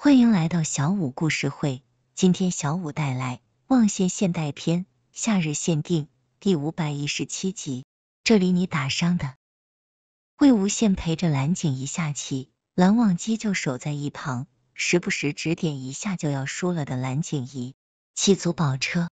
欢迎来到小五故事会。今天小五带来《望羡现代篇·夏日限定》第五百一十七集。这里你打伤的魏无羡陪着蓝景仪下棋，蓝忘机就守在一旁，时不时指点一下就要输了的蓝景仪。弃足保车，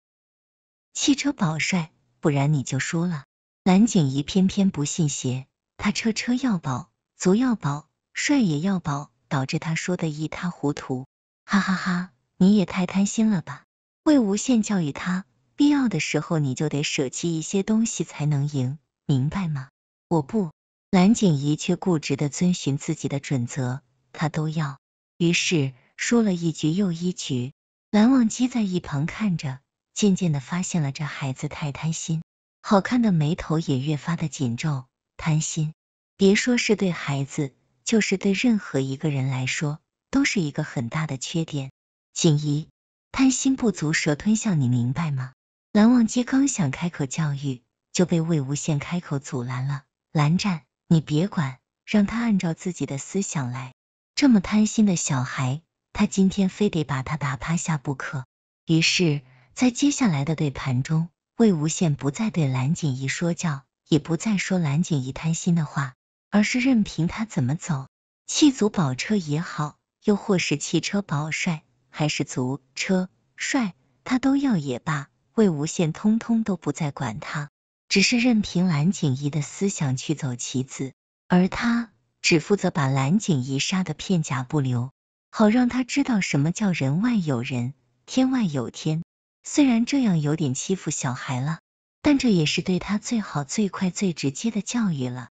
弃车保帅，不然你就输了。蓝景怡偏偏不信邪，他车车要保，足要保，帅也要保。导致他说的一塌糊涂，哈哈哈！你也太贪心了吧！魏无羡教育他，必要的时候你就得舍弃一些东西才能赢，明白吗？我不，蓝景仪却固执的遵循自己的准则，他都要。于是输了一局又一局，蓝忘机在一旁看着，渐渐的发现了这孩子太贪心，好看的眉头也越发的紧皱。贪心，别说是对孩子。就是对任何一个人来说，都是一个很大的缺点。锦怡，贪心不足蛇吞象，你明白吗？蓝忘机刚想开口教育，就被魏无羡开口阻拦了。蓝湛，你别管，让他按照自己的思想来。这么贪心的小孩，他今天非得把他打趴下不可。于是，在接下来的对盘中，魏无羡不再对蓝锦怡说教，也不再说蓝锦怡贪心的话。而是任凭他怎么走，弃足保车也好，又或是弃车保帅，还是足车帅，他都要也罢。魏无羡通通都不再管他，只是任凭蓝景仪的思想去走棋子，而他只负责把蓝景仪杀得片甲不留，好让他知道什么叫人外有人，天外有天。虽然这样有点欺负小孩了，但这也是对他最好、最快、最直接的教育了。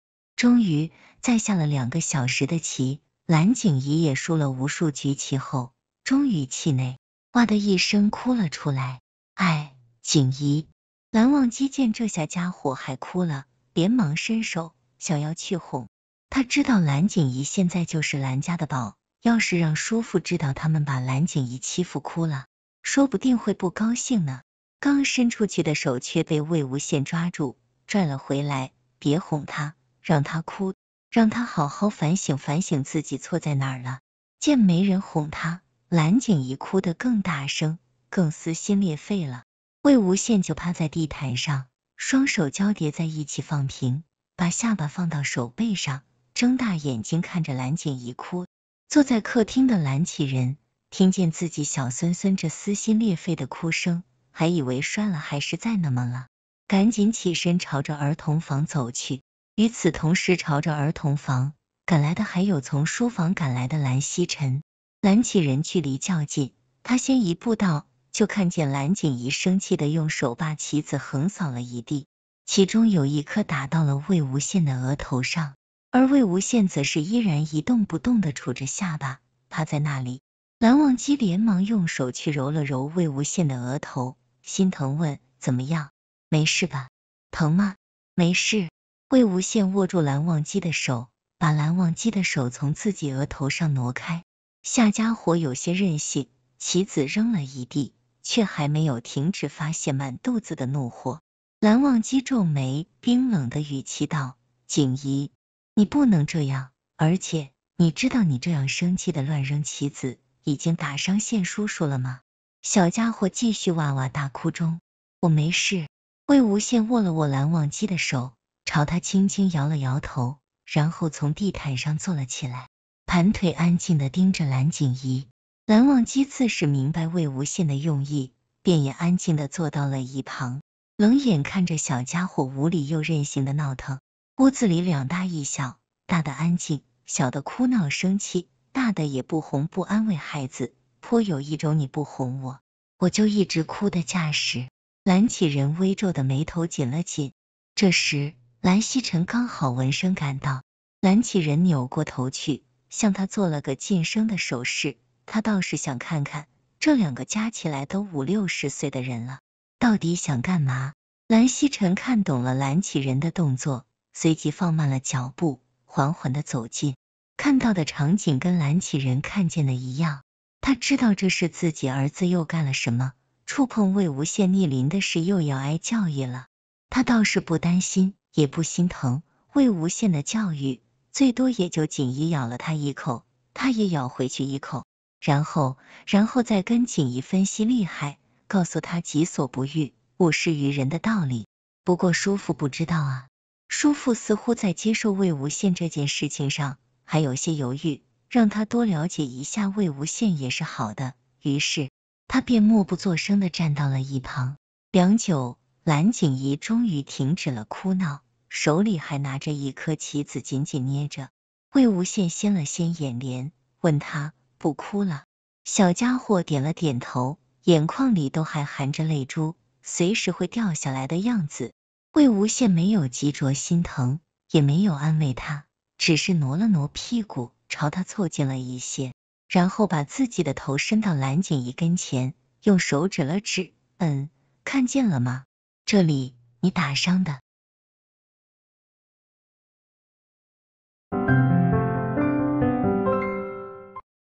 终于在下了两个小时的棋，蓝景仪也输了无数局棋后，终于气馁，哇的一声哭了出来。哎，景怡，蓝忘机见这下家伙还哭了，连忙伸手想要去哄。他知道蓝景仪现在就是蓝家的宝，要是让叔父知道他们把蓝景仪欺负哭了，说不定会不高兴呢。刚伸出去的手却被魏无羡抓住，拽了回来，别哄他。让他哭，让他好好反省反省自己错在哪了。见没人哄他，蓝景怡哭得更大声，更撕心裂肺了。魏无羡就趴在地毯上，双手交叠在一起放平，把下巴放到手背上，睁大眼睛看着蓝景怡哭。坐在客厅的蓝启仁听见自己小孙孙这撕心裂肺的哭声，还以为摔了还是再那么了，赶紧起身朝着儿童房走去。与此同时，朝着儿童房赶来的还有从书房赶来的蓝曦臣。蓝启人距离较近，他先一步到，就看见蓝景仪生气的用手把棋子横扫了一地，其中有一颗打到了魏无羡的额头上，而魏无羡则是依然一动不动的杵着下巴，趴在那里。蓝忘机连忙用手去揉了揉魏无羡的额头，心疼问：“怎么样？没事吧？疼吗？”“没事。”魏无羡握住蓝忘机的手，把蓝忘机的手从自己额头上挪开。下家伙有些任性，棋子扔了一地，却还没有停止发泄满肚子的怒火。蓝忘机皱眉，冰冷的语气道：“景怡，你不能这样！而且你知道你这样生气的乱扔棋子，已经打伤谢叔叔了吗？”小家伙继续哇哇大哭中，我没事。魏无羡握了握蓝忘机的手。朝他轻轻摇了摇头，然后从地毯上坐了起来，盘腿安静的盯着蓝景仪。蓝忘机自是明白魏无羡的用意，便也安静的坐到了一旁，冷眼看着小家伙无理又任性的闹腾。屋子里两大一小，大的安静，小的哭闹生气，大的也不哄不安慰孩子，颇有一种你不哄我，我就一直哭的架势。蓝启仁微皱的眉头紧了紧。这时。蓝曦臣刚好闻声赶到，蓝启仁扭过头去，向他做了个噤声的手势。他倒是想看看这两个加起来都五六十岁的人了，到底想干嘛？蓝曦臣看懂了蓝启仁的动作，随即放慢了脚步，缓缓的走近。看到的场景跟蓝启仁看见的一样，他知道这是自己儿子又干了什么，触碰魏无羡逆鳞的事，又要挨教育了。他倒是不担心。也不心疼魏无羡的教育，最多也就锦衣咬了他一口，他也咬回去一口，然后，然后再跟锦衣分析厉害，告诉他己所不欲，勿施于人的道理。不过叔父不知道啊，叔父似乎在接受魏无羡这件事情上还有些犹豫，让他多了解一下魏无羡也是好的。于是他便默不作声的站到了一旁，良久。蓝景仪终于停止了哭闹，手里还拿着一颗棋子，紧紧捏着。魏无羡掀了掀眼帘，问他：“不哭了？”小家伙点了点头，眼眶里都还含着泪珠，随时会掉下来的样子。魏无羡没有急着心疼，也没有安慰他，只是挪了挪屁股，朝他凑近了一些，然后把自己的头伸到蓝景仪跟前，用手指了指：“嗯，看见了吗？”这里你打伤的。